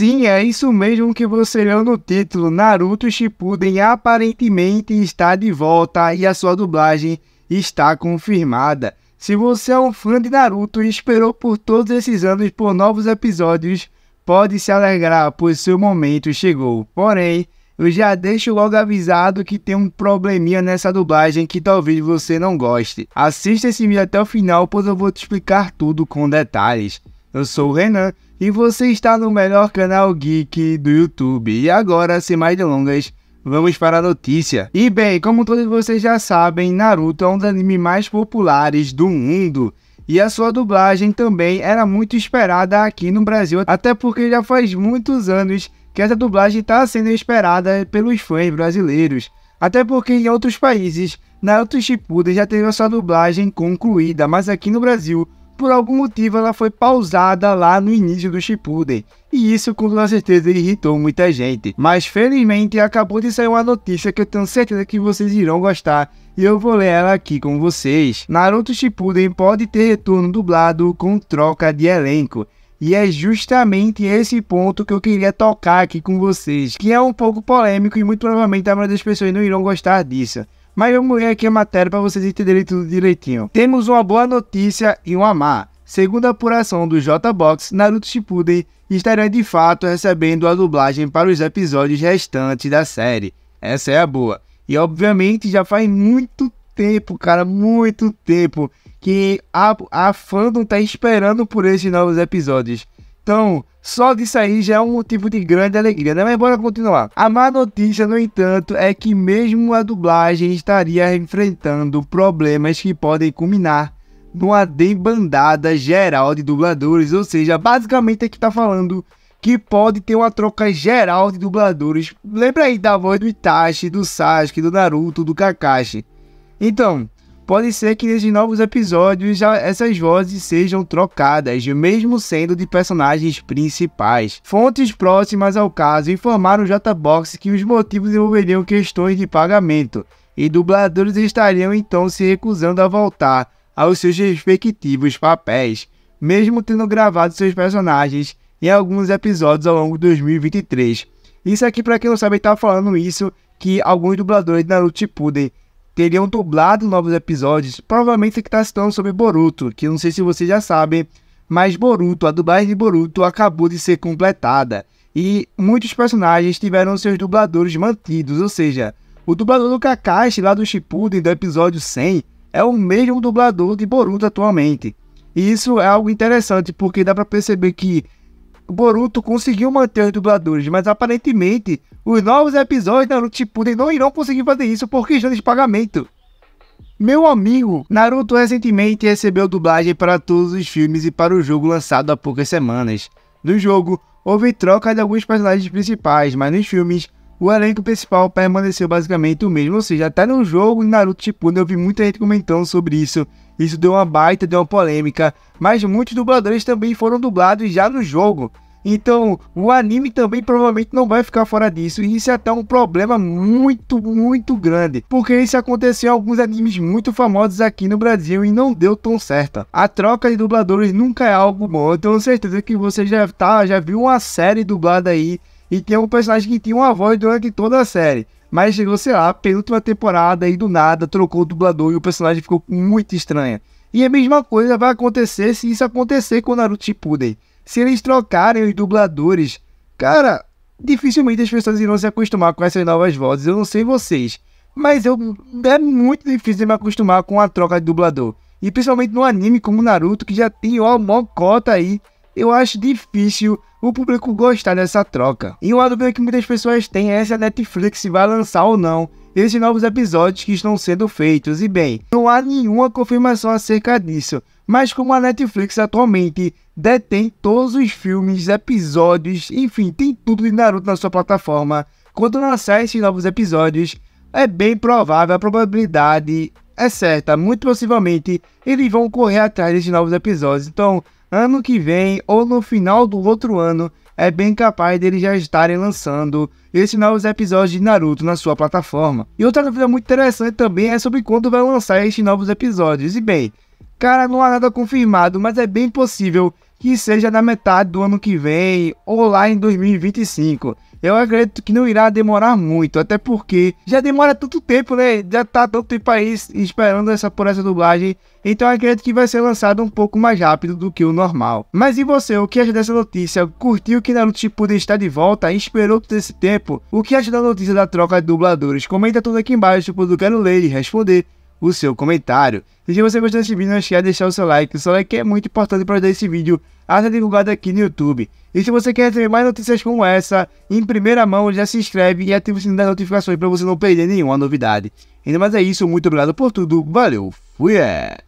Sim, é isso mesmo que você leu no título. Naruto Shippuden aparentemente está de volta e a sua dublagem está confirmada. Se você é um fã de Naruto e esperou por todos esses anos por novos episódios, pode se alegrar, pois seu momento chegou. Porém, eu já deixo logo avisado que tem um probleminha nessa dublagem que talvez você não goste. Assista esse vídeo até o final, pois eu vou te explicar tudo com detalhes. Eu sou o Renan e você está no melhor canal geek do YouTube. E agora, sem mais delongas, vamos para a notícia. E bem, como todos vocês já sabem, Naruto é um dos animes mais populares do mundo. E a sua dublagem também era muito esperada aqui no Brasil, até porque já faz muitos anos que essa dublagem está sendo esperada pelos fãs brasileiros. Até porque em outros países, Naruto Shippuden já teve a sua dublagem concluída, mas aqui no Brasil por algum motivo ela foi pausada lá no início do Shippuden. E isso com toda certeza irritou muita gente. Mas felizmente acabou de sair uma notícia que eu tenho certeza que vocês irão gostar. E eu vou ler ela aqui com vocês. Naruto Shippuden pode ter retorno dublado com troca de elenco. E é justamente esse ponto que eu queria tocar aqui com vocês, que é um pouco polêmico e muito provavelmente a maioria das pessoas não irão gostar disso. Mas vamos ler aqui a matéria para vocês entenderem tudo direitinho. Temos uma boa notícia e uma má. Segundo a apuração do J-Box, Naruto Shippuden estará de fato recebendo a dublagem para os episódios restantes da série. Essa é a boa. E obviamente já faz muito tempo, cara, muito tempo que a, a fandom está esperando por esses novos episódios. Então, só disso aí já é um motivo de grande alegria, né? Mas bora continuar. A má notícia, no entanto, é que mesmo a dublagem estaria enfrentando problemas que podem culminar numa debandada geral de dubladores, ou seja, basicamente aqui tá falando que pode ter uma troca geral de dubladores. Lembra aí da voz do Itachi, do Sasuke, do Naruto, do Kakashi. Então, Pode ser que nesses novos episódios já essas vozes sejam trocadas, mesmo sendo de personagens principais. Fontes próximas ao caso informaram o JBox que os motivos envolveriam questões de pagamento, e dubladores estariam então se recusando a voltar aos seus respectivos papéis, mesmo tendo gravado seus personagens em alguns episódios ao longo de 2023. Isso aqui, para quem não sabe, tá falando isso que alguns dubladores de Naruto Shippuden teriam dublado novos episódios, provavelmente você que tá está citando sobre Boruto, que eu não sei se vocês já sabem, mas Boruto, a dublagem de Boruto acabou de ser completada. E muitos personagens tiveram seus dubladores mantidos, ou seja, o dublador do Kakashi lá do Shippuden do episódio 100 é o mesmo dublador de Boruto atualmente. E isso é algo interessante porque dá para perceber que Boruto conseguiu manter os dubladores, mas aparentemente os novos episódios da Naruto Shippuden não irão conseguir fazer isso por questão de pagamento. Meu amigo, Naruto recentemente recebeu dublagem para todos os filmes e para o jogo lançado há poucas semanas. No jogo, houve troca de alguns personagens principais, mas nos filmes o elenco principal permaneceu basicamente o mesmo, ou seja, até no jogo em Naruto Shippuden eu vi muita gente comentando sobre isso, isso deu uma baita, deu uma polêmica, mas muitos dubladores também foram dublados já no jogo, então o anime também provavelmente não vai ficar fora disso, e isso é até um problema muito, muito grande, porque isso aconteceu em alguns animes muito famosos aqui no Brasil e não deu tão certo. A troca de dubladores nunca é algo bom, eu tenho certeza que você já, tá, já viu uma série dublada aí, e tem um personagem que tinha uma voz durante toda a série. Mas chegou, sei lá, a penúltima temporada e do nada trocou o dublador e o personagem ficou muito estranho. E a mesma coisa vai acontecer se isso acontecer com o Naruto Shippuden. Se eles trocarem os dubladores, cara, dificilmente as pessoas irão se acostumar com essas novas vozes. Eu não sei vocês, mas eu é muito difícil me acostumar com a troca de dublador. E principalmente no anime como Naruto, que já tem ó, mó cota aí eu acho difícil o público gostar dessa troca. E um dúvida que muitas pessoas têm é se a Netflix vai lançar ou não esses novos episódios que estão sendo feitos. E bem, não há nenhuma confirmação acerca disso, mas como a Netflix atualmente detém todos os filmes, episódios, enfim, tem tudo de Naruto na sua plataforma, quando lançar esses novos episódios, é bem provável a probabilidade é certa, muito possivelmente eles vão correr atrás desses novos episódios. Então, ano que vem ou no final do outro ano, é bem capaz deles já estarem lançando esses novos episódios de Naruto na sua plataforma. E outra coisa muito interessante também é sobre quando vai lançar esses novos episódios. E bem, Cara, não há nada confirmado, mas é bem possível que seja na metade do ano que vem ou lá em 2025. Eu acredito que não irá demorar muito, até porque já demora tanto tempo, né? Já tá tanto tempo aí esperando essa, por essa dublagem. Então acredito que vai ser lançado um pouco mais rápido do que o normal. Mas e você, o que acha dessa notícia? Curtiu que Naruto Shippuden está de volta? Esperou todo esse tempo? O que acha da notícia da troca de dubladores? Comenta tudo aqui embaixo, pois eu quero ler e responder o seu comentário. E se você gostou desse vídeo, não esqueça de deixar o seu like. O seu like é muito importante para ajudar esse vídeo a ser divulgado aqui no YouTube. E se você quer receber mais notícias como essa, em primeira mão, já se inscreve e ativa o sininho das notificações para você não perder nenhuma novidade. Ainda mais é isso, muito obrigado por tudo, valeu, fui! É.